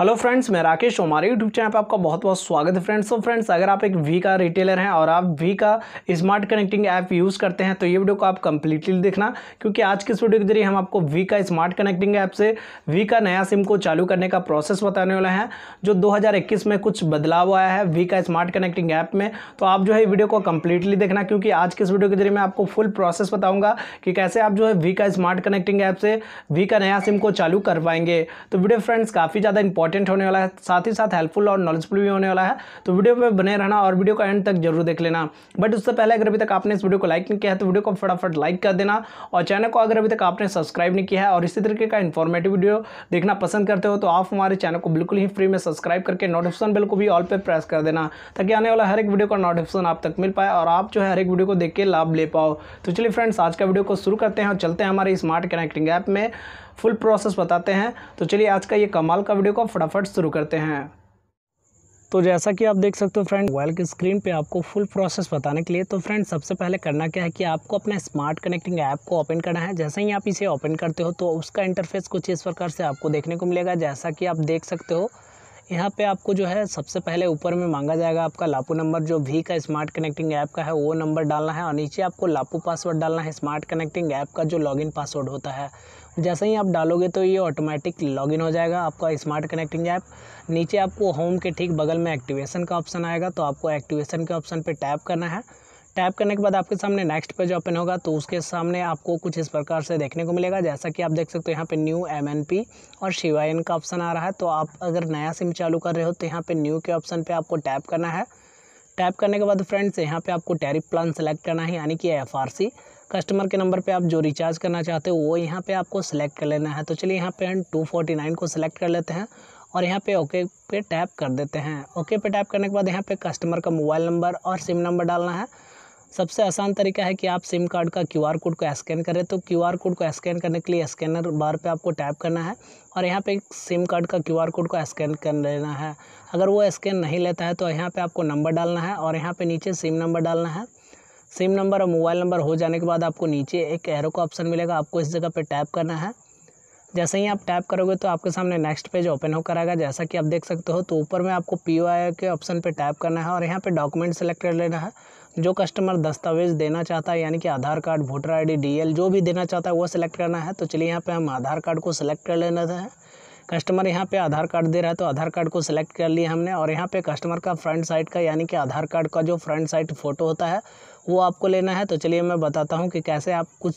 hello friends मैं राकेश हमारे YouTube channel पर आपका बहुत बहुत स्वागत है फ्रेंड्स तो फ्रेंड्स अगर आप एक वी का रिटेलर हैं और आप वी का स्मार्ट कनेक्टिंग ऐप यूज़ करते हैं तो ये वीडियो को आप कंप्लीटली देखना क्योंकि आज के इस वीडियो के जरिए हम आपको वी का स्मार्ट कनेक्टिंग ऐप से वी का नया सिम को चालू करने का प्रोसेस बताने वाला है जो दो में कुछ बदलाव आया है वी का स्मार्ट कनेक्टिंग ऐप में तो आप जो है वीडियो को कम्प्लीटली देखना क्योंकि आज के इस वीडियो के जरिए मैं आपको फुल प्रोसेस बताऊँगा कि कैसे आप जो है वी का स्मार्ट कनेक्टिंग ऐप से वी का नया सिम को चालू कर पाएंगे तो वीडियो फ्रेंड्स काफ़ी ज़्यादा इंपॉर्टेंट इंपॉर्टेंट होने वाला है साथ ही साथ हेल्पफुल और नॉलेजफुल भी होने वाला है तो वीडियो पर बने रहना और वीडियो का एंड तक जरूर देख लेना बट उससे पहले अगर अभी तक आपने इस वीडियो को लाइक नहीं किया है तो वीडियो को फटाफट लाइक कर देना और चैनल को अगर अभी तक आपने सब्सक्राइब नहीं किया है और इसी तरीके का इन्फॉर्मेटिव वीडियो देखना पसंद करते हो तो आप हमारे चैनल को बिल्कुल ही फ्री में सब्सक्राइब करके नोटिफिकेशन बिल को भी ऑल पर प्रेस कर देना ताकि आने वाला हर एक वीडियो का नोटिफिकेशन आप तक मिल पाए और आप जो है हर एक वीडियो को देख के लाभ ले पाओ तो चलिए फ्रेंड्स आज का वीडियो को शुरू करते हैं और चलते हैं हमारे स्मार्ट कनेक्टिंग ऐप में फुल प्रोसेस बताते हैं तो चलिए आज का ये कमाल का वीडियो को फटाफट शुरू करते हैं तो जैसा कि आप देख सकते हो फ्रेंड मोबाइल की स्क्रीन पे आपको फुल प्रोसेस बताने के लिए तो फ्रेंड सबसे पहले करना क्या है कि आपको अपना स्मार्ट कनेक्टिंग ऐप को ओपन करना है जैसे ही आप इसे ओपन करते हो तो उसका इंटरफेस कुछ इस प्रकार से आपको देखने को मिलेगा जैसा कि आप देख सकते हो यहाँ पे आपको जो है सबसे पहले ऊपर में मांगा जाएगा आपका लापू नंबर जो भी का स्मार्ट कनेक्टिंग ऐप का है वो नंबर डालना है और नीचे आपको लापू पासवर्ड डालना है स्मार्ट कनेक्टिंग ऐप का जो लॉगिन पासवर्ड होता है जैसे ही आप डालोगे तो ये ऑटोमेटिक लॉगिन हो जाएगा आपका स्मार्ट कनेक्टिंग ऐप नीचे आपको होम के ठीक बगल में एक्टिवेशन का ऑप्शन आएगा तो आपको एक्टिवेशन के ऑप्शन पर टैप करना है टैप करने के बाद आपके सामने नेक्स्ट पेज ओपन होगा तो उसके सामने आपको कुछ इस प्रकार से देखने को मिलेगा जैसा कि आप देख सकते हो यहाँ पे न्यू पी और शिवायन का ऑप्शन आ रहा है तो आप अगर नया सिम चालू कर रहे हो तो यहाँ पर न्यू के ऑप्शन पर आपको टैप करना है टैप करने के बाद फ्रेंड्स यहाँ पे आपको टैरिफ प्लान सेलेक्ट करना है यानी कि सी कस्टमर के नंबर पे आप जो रिचार्ज करना चाहते हो वो यहाँ पे आपको सेलेक्ट कर लेना है तो चलिए यहाँ पे हम टू फोर्टी नाइन को सिलेक्ट कर लेते हैं और यहाँ पे ओके पे टैप कर देते हैं ओके पे टैप करने के बाद यहाँ पे कस्टमर का मोबाइल नंबर और सिम नंबर डालना है सबसे आसान तरीका है कि आप सिम कार्ड का क्यूआर कोड को स्कैन करें तो क्यूआर कोड को स्कैन करने के लिए स्कैनर बार पे आपको टैप करना है और यहाँ पे सिम कार्ड का क्यूआर कोड को स्कैन कर लेना है अगर वो स्कैन नहीं लेता है तो यहाँ पर आपको नंबर डालना है और यहाँ पर नीचे सिम नंबर डालना है सिम नंबर और मोबाइल नंबर हो जाने के बाद आपको नीचे एक एरो का ऑप्शन मिलेगा आपको इस जगह पर टैप करना है जैसे ही आप टैप करोगे तो आपके सामने नेक्स्ट पेज ओपन होकर आएगा जैसा कि आप देख सकते हो तो ऊपर में आपको पी के ऑप्शन पर टैप करना है और यहाँ पर डॉक्यूमेंट सेलेक्ट कर लेना है जो कस्टमर दस्तावेज़ देना चाहता है यानी कि Aadhaar card voter ID जो भी देना चाहता है वो सिलेक्ट करना है तो चलिए यहाँ पर हम आधार कार्ड को सिलेक्ट कर लेना है कस्टमर यहाँ पे आधार कार्ड दे रहा है तो आधार कार्ड को सिलेक्ट कर लिया हमने और यहाँ पे कस्टमर का फ्रंट साइड का यानी कि आधार कार्ड का जो फ्रंट साइड फ़ोटो होता है वो आपको लेना है तो चलिए मैं बताता हूँ कि कैसे आप कुछ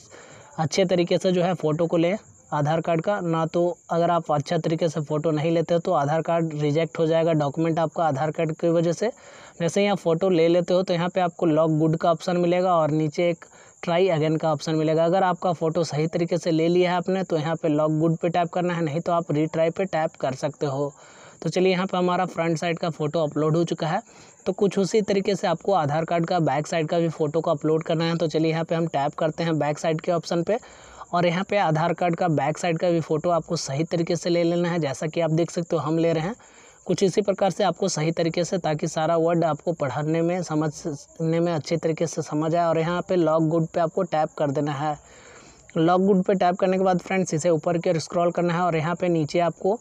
अच्छे तरीके से जो है फ़ोटो को लें आधार कार्ड का ना तो अगर आप अच्छा तरीके से फ़ोटो नहीं लेते हो तो आधार कार्ड रिजेक्ट हो जाएगा डॉक्यूमेंट आपका आधार कार्ड की वजह से जैसे यहाँ फ़ोटो ले लेते हो तो यहाँ पे आपको लॉक गुड का ऑप्शन मिलेगा और नीचे एक ट्राई अगेन का ऑप्शन मिलेगा अगर आपका फ़ोटो सही तरीके से ले लिया है आपने तो यहाँ पर लॉक गुड पर टैप करना है नहीं तो आप रीट्राई पर टैप कर सकते हो तो चलिए यहाँ पे हमारा फ्रंट साइड का फ़ोटो अपलोड हो चुका है तो कुछ उसी तरीके से आपको आधार कार्ड का बैक साइड का भी फ़ोटो को अपलोड करना है तो चलिए यहाँ पे हम टैप करते हैं बैक साइड के ऑप्शन पे और यहाँ पे आधार कार्ड का बैक साइड का भी फ़ोटो आपको सही तरीके से ले लेना है जैसा कि आप देख सकते हो हम ले रहे हैं कुछ इसी प्रकार से आपको सही तरीके से ताकि सारा वर्ड आपको पढ़ने में समझने में अच्छे तरीके से समझ आए और यहाँ पे लॉग गुड पे आपको टैप कर देना है लॉग गुड पे टैप करने के बाद फ्रेंड्स इसे ऊपर की ओर स्क्रॉल करना है और यहाँ पे नीचे आपको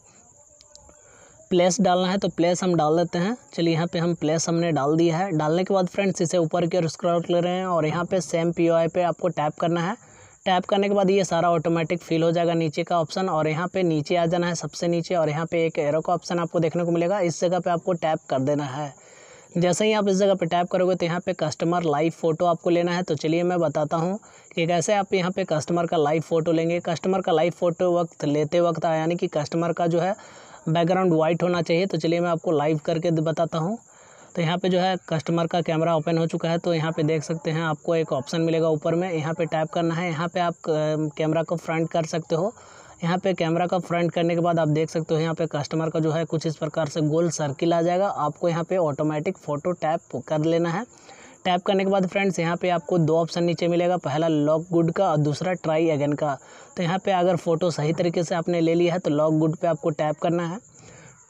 प्लेस डालना है तो प्लेस हम डाल देते हैं चलिए यहाँ पे हम प्लेस हमने डाल दिया है डालने के बाद फ्रेंड्स इसे ऊपर की ओर स्क्रॉल कर रहे हैं और यहाँ पे सेम पी पे आपको टैप करना है टैप करने के बाद ये सारा ऑटोमेटिक फिल हो जाएगा नीचे का ऑप्शन और यहाँ पे नीचे आ जाना है सबसे नीचे और यहाँ पे एक एरो का ऑप्शन आपको देखने को मिलेगा इस जगह पे आपको टैप कर देना है जैसे ही आप इस जगह पे टैप करोगे तो यहाँ पे कस्टमर लाइव फ़ोटो आपको लेना है तो चलिए मैं बताता हूँ कि कैसे आप यहाँ पर कस्टमर का लाइव फ़ोटो लेंगे कस्टमर का लाइव फ़ोटो वक्त लेते वक्त यानी कि कस्टमर का जो है बैकग्राउंड वाइट होना चाहिए तो चलिए मैं आपको लाइव करके बताता हूँ तो यहाँ पे जो है कस्टमर का कैमरा ओपन हो चुका है तो यहाँ पे देख सकते हैं आपको एक ऑप्शन मिलेगा ऊपर में यहाँ पे टैप करना है यहाँ पे आप कैमरा को फ्रंट कर सकते हो यहाँ पे कैमरा का फ्रंट करने के बाद आप देख सकते हो यहाँ पे कस्टमर का जो है कुछ इस प्रकार से गोल सर्किल आ जाएगा आपको यहाँ पर ऑटोमेटिक फ़ोटो टैप कर लेना है टैप करने के बाद फ्रेंड्स यहाँ पे आपको दो ऑप्शन नीचे मिलेगा पहला लॉक गुड का और दूसरा ट्राई अगेन का तो यहाँ पे अगर फ़ोटो सही तरीके से आपने ले लिया है तो लॉक गुड पे आपको टैप करना है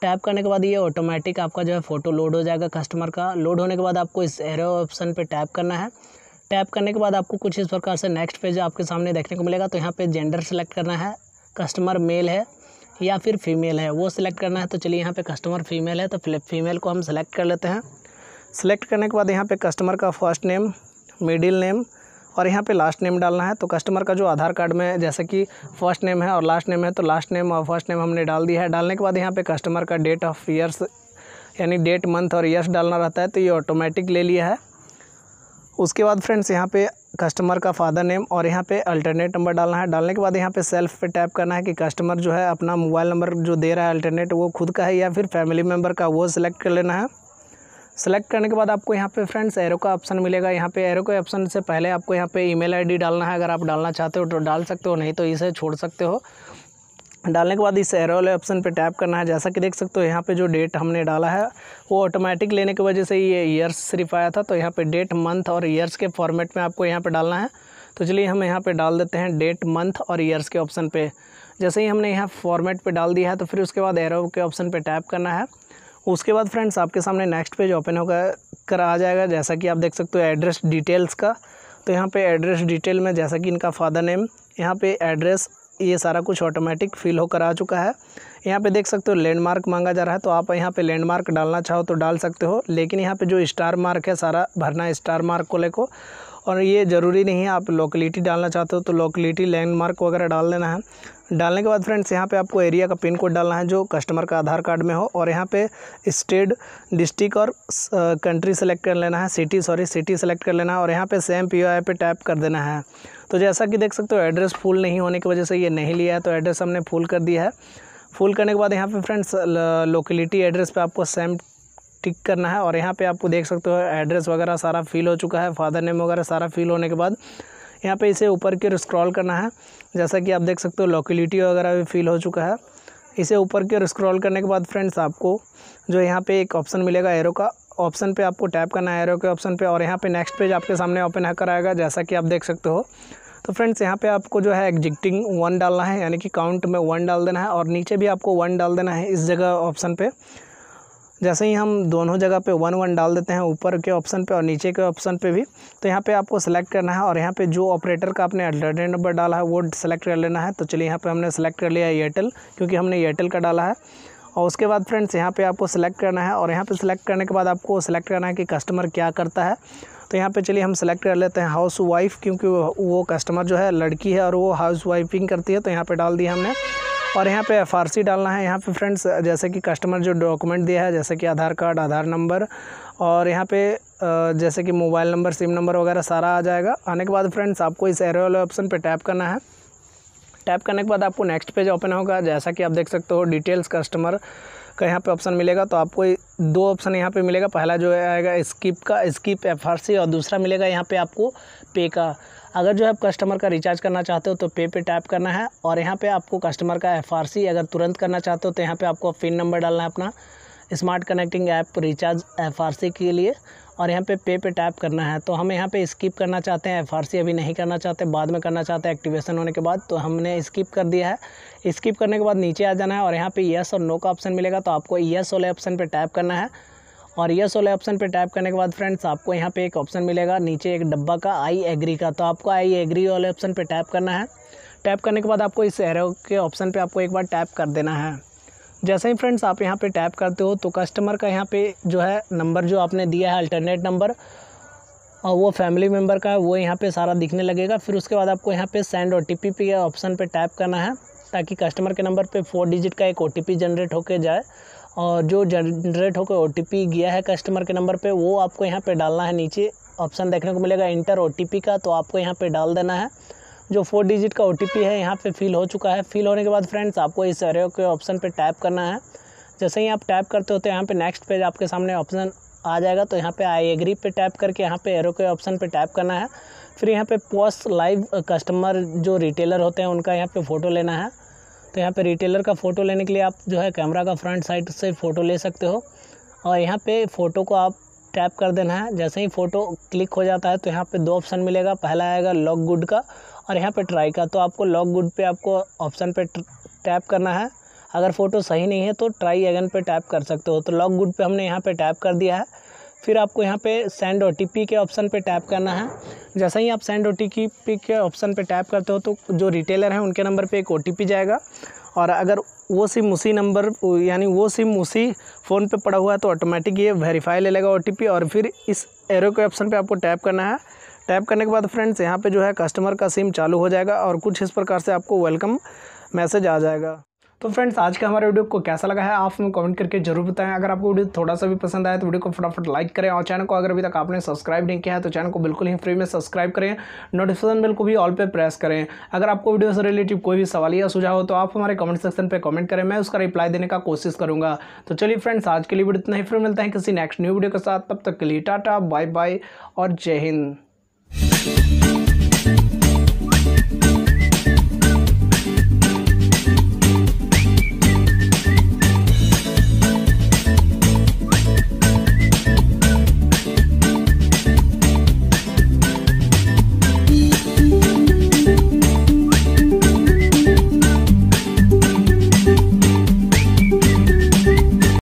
टैप करने के बाद ये ऑटोमेटिक आपका जो है फ़ोटो लोड हो जाएगा कस्टमर का लोड होने के बाद आपको इस एरो ऑप्शन पर टैप करना है टैप करने के बाद आपको कुछ इस प्रकार से नेक्स्ट पेज आपके सामने देखने को मिलेगा तो यहाँ पे जेंडर सेलेक्ट करना है कस्टमर मेल है या फिर फीमेल है वो सिलेक्ट करना है तो चलिए यहाँ पर कस्टमर फीमेल है तो फीमेल को हम सेलेक्ट कर लेते हैं सेलेक्ट करने के बाद यहाँ पर कस्टमर का फर्स्ट नेम मिडिल नेम और यहाँ पे लास्ट नेम डालना है तो कस्टमर का जो आधार कार्ड में जैसे कि फर्स्ट नेम है और लास्ट नेम है तो लास्ट नेम और फर्स्ट नेम हमने डाल दिया है डालने के बाद यहाँ पे कस्टमर का डेट ऑफ ईयर्स यानी डेट मंथ और ईयर्स डालना रहता है तो ये ऑटोमेटिक ले लिया है उसके बाद फ्रेंड्स यहाँ पे कस्टमर का फादर नेम और यहाँ पे अल्टरनेट नंबर डालना है डालने के बाद यहाँ पे सेल्फ पे टैप करना है कि कस्टमर जो है अपना मोबाइल नंबर जो दे रहा है अल्टरनेट वो खुद का है या फिर फैमिली मेम्बर का वो सिलेक्ट कर लेना है सेलेक्ट करने के बाद आपको यहाँ पे फ्रेंड्स एरो का ऑप्शन मिलेगा यहाँ पे एरो के ऑप्शन से पहले आपको यहाँ पे ईमेल आईडी डालना है अगर आप डालना चाहते हो तो डाल सकते हो नहीं तो इसे छोड़ सकते हो डालने के बाद इस एरो वाले ऑप्शन पे टैप करना है जैसा कि देख सकते हो यहाँ पे जो डेट हमने डाला है वो ऑटोमेटिक लेने की वजह से ये ईयर्स सिर्फ आया था तो यहाँ पे डेट मंथ और ईयर्स के फॉर्मेट में आपको यहाँ पे डालना है तो चलिए हम यहाँ पे डाल देते हैं डेट मंथ और ईयर्स के ऑप्शन पर जैसे ही हमने यहाँ फॉर्मेट पर डाल दिया है तो फिर उसके बाद एरो के ऑप्शन पर टैप करना है उसके बाद फ्रेंड्स आपके सामने नेक्स्ट पेज ओपन होगा कर आ जाएगा जैसा कि आप देख सकते हो एड्रेस डिटेल्स का तो यहाँ पे एड्रेस डिटेल में जैसा कि इनका फादर नेम यहाँ पे एड्रेस ये सारा कुछ ऑटोमेटिक फिल होकर आ चुका है यहाँ पे देख सकते हो लैंडमार्क मांगा जा रहा है तो आप यहाँ पे लैंडमार्क डालना चाहो तो डाल सकते हो लेकिन यहाँ पे जो स्टार मार्क है सारा भरना स्टार मार्क को लेको और ये ज़रूरी नहीं है आप लोकेलिटी डालना चाहते हो तो लोकेलिटी लैंडमार्क वगैरह डाल देना है डालने के बाद फ्रेंड्स यहाँ पे आपको एरिया का पिन कोड डालना है जो कस्टमर का आधार कार्ड में हो और यहाँ पे स्टेट डिस्ट्रिक्ट और कंट्री सेलेक्ट कर लेना है सिटी सॉरी सिटी सेलेक्ट कर लेना है और यहाँ पे सेम पी पे टैप कर देना है तो जैसा कि देख सकते हो एड्रेस फुल नहीं होने की वजह से ये नहीं लिया है तो एड्रेस हमने फुल कर दिया है फुल करने के बाद यहाँ पर फ्रेंड्स लोकेलिटी एड्रेस पर आपको सेम टिक करना है और यहाँ पे आपको देख सकते हो एड्रेस वगैरह सारा फिल हो चुका है फादर नेम वगैरह सारा फिल होने के बाद यहाँ पे इसे ऊपर की स्क्रॉल करना है जैसा कि आप देख सकते हो लोकेलिटी वगैरह भी फिल हो चुका है इसे ऊपर की स्क्रॉल करने के बाद फ्रेंड्स आपको जो यहाँ पे एक ऑप्शन मिलेगा एरो का ऑप्शन पे आपको टैप करना है एरो के ऑप्शन पे और यहाँ पे नेक्स्ट पेज आपके सामने ओपन होकर आएगा जैसा कि आप देख सकते हो तो फ्रेंड्स यहाँ पे आपको जो है एग्जिटिंग वन डालना है यानी कि काउंट में वन डाल देना है और नीचे भी आपको वन डाल देना है इस जगह ऑप्शन पर जैसे ही हम दोनों जगह पे वन वन डाल देते हैं ऊपर के ऑप्शन पे और नीचे के ऑप्शन पे भी तो यहाँ पे आपको सेलेक्ट करना है और यहाँ पे जो ऑपरेटर का आपने अल्टरनेट नंबर डाला है वो सेलेक्ट कर लेना है तो चलिए यहाँ पे हमने सेलेक्ट कर लिया है एयरटेल क्योंकि हमने एयरटेल का डाला है और उसके बाद फ्रेंड्स यहाँ पर आपको सेलेक्ट करना है और यहाँ पर सेलेक्ट करने के बाद आपको सेलेक्ट करना है कि कस्टमर क्या करता है तो यहाँ पे चलिए हम सेलेक्ट कर लेते हैं हाउस वाइफ क्योंकि वो कस्टमर जो है लड़की है और वो हाउस वाइफिंग करती है तो यहाँ पे डाल दिया हमने और यहाँ पे एफ डालना है यहाँ पे फ्रेंड्स जैसे कि कस्टमर जो डॉक्यूमेंट दिया है जैसे कि आधार कार्ड आधार नंबर और यहाँ पे जैसे कि मोबाइल नंबर सिम नंबर वगैरह सारा आ जाएगा आने के बाद फ्रेंड्स आपको इस एरो वाले ऑप्शन पर टैप करना है टैप करने के बाद आपको नेक्स्ट पेज ओपन होगा जैसा कि आप देख सकते हो डिटेल्स कस्टमर का यहाँ पे ऑप्शन मिलेगा तो आपको दो ऑप्शन यहाँ पे मिलेगा पहला जो आएगा स्किप का स्किप एफ और दूसरा मिलेगा यहाँ पे आपको पे का अगर जो है आप कस्टमर का रिचार्ज करना चाहते हो तो पे पे टैप करना है और यहाँ पे आपको कस्टमर का एफ अगर तुरंत करना चाहते हो तो यहाँ पर आपको पिन नंबर डालना है अपना smart connecting app recharge F के लिए और यहाँ पे पे पे टैप करना है तो हम यहाँ पे स्किप करना चाहते हैं एफ अभी नहीं करना चाहते बाद में करना चाहते हैं एक्टिवेशन होने के बाद तो हमने स्किप कर दिया है स्किप करने के बाद नीचे आ जाना है और यहाँ पर यस और नो का ऑप्शन मिलेगा तो आपको यस वाले ऑप्शन पर टैप करना है और यस वाले ऑप्शन पे टैप करने के बाद फ्रेंड्स आपको यहाँ पे एक ऑप्शन मिलेगा नीचे एक डब्बा का आई एग्री का तो आपको आई एग्री वाले ऑप्शन पे टैप करना है टैप करने के बाद आपको इस एरो के ऑप्शन पे आपको एक बार टैप कर देना है जैसे ही फ्रेंड्स आप यहाँ पे टैप करते हो तो कस्टमर का यहाँ पे जो है नंबर जो आपने दिया है अल्टरनेट नंबर और वो फैमिली मेम्बर का है वो यहाँ पे सारा दिखने लगेगा फिर उसके बाद आपको यहाँ पे सेंड ओ टी पी पे ऑप्शन पे टैप करना है ताकि कस्टमर के नंबर पे फोर डिजिट का एक ओ टी पी जनरेट होके जाए और जो जनरेट होकर ओ टी पी गया है कस्टमर के नंबर पर वो आपको यहाँ पर डालना है नीचे ऑप्शन देखने को मिलेगा इंटर ओ टी पी का तो आपको यहाँ पे डाल देना है जो फोर डिजिट का ओ है यहाँ पे फिल हो चुका है फिल होने के बाद फ्रेंड्स आपको इस एरियो के ऑप्शन पर टैप करना है जैसे ही आप टैप करते होते तो हैं यहाँ पे नेक्स्ट पेज आपके सामने ऑप्शन आ जाएगा तो यहाँ पे आई एग्री पे टैप करके यहाँ पे एरो के ऑप्शन पे टैप करना है फिर यहाँ पे पोस्ट लाइव कस्टमर जो रिटेलर होते हैं उनका यहाँ पे फ़ोटो लेना है तो यहाँ पे रिटेलर का फ़ोटो लेने के लिए आप जो है कैमरा का फ्रंट साइड से फ़ोटो ले सकते हो और यहाँ पे फ़ोटो को आप टैप कर देना है जैसे ही फ़ोटो क्लिक हो जाता है तो यहाँ पे दो ऑप्शन मिलेगा पहला आएगा लॉक गुड का और यहाँ पे ट्राई का तो आपको लॉक गुड पे आपको ऑप्शन पे टैप करना है अगर फ़ोटो सही नहीं है तो ट्राई एगन पे टैप कर सकते हो तो लॉक गुड पे हमने यहाँ पे टैप कर दिया है फिर आपको यहाँ पे सेंड ओ के ऑप्शन पे टैप करना है जैसे ही आप सेंड ओ के ऑप्शन पे टैप करते हो तो जो रिटेलर हैं उनके नंबर पे एक ओ जाएगा और अगर वो सिम उसी नंबर यानी वो सिम उसी फ़ोन पे पड़ा हुआ है तो ऑटोमेटिक ये वेरीफाई ले लेगा ओ और फिर इस एरो के ऑप्शन पे आपको टैप करना है टैप करने के बाद फ्रेंड्स यहाँ पे जो है कस्टमर का सिम चालू हो जाएगा और कुछ इस प्रकार से आपको वेलकम मैसेज आ जाएगा तो फ्रेंड्स आज का हमारे वीडियो को कैसा लगा है आप हमें कमेंट करके जरूर बताएं अगर आपको वीडियो थोड़ा सा भी पसंद आए तो वीडियो को फटाफट लाइक करें और चैनल को अगर अभी तक आपने सब्सक्राइब नहीं किया है तो चैनल को बिल्कुल ही फ्री में सब्सक्राइब करें नोटिफिकेशन बिल को भी ऑल पर प्रेस करें अगर आपको वीडियो से रिलेटिव कोई भी सवाल या सुझाव हो तो आप हमारे कमेंट सेक्शन पर कमेंट करें मैं उसका रिप्लाई देने का कोशिश करूँगा तो चलिए फ्रेंड्स आज के लिए वीडियो इतना ही फ्री मिलते हैं किसी नेक्स्ट न्यू वीडियो के साथ तब तक के लिए टाटा बाय बाय और जय हिंद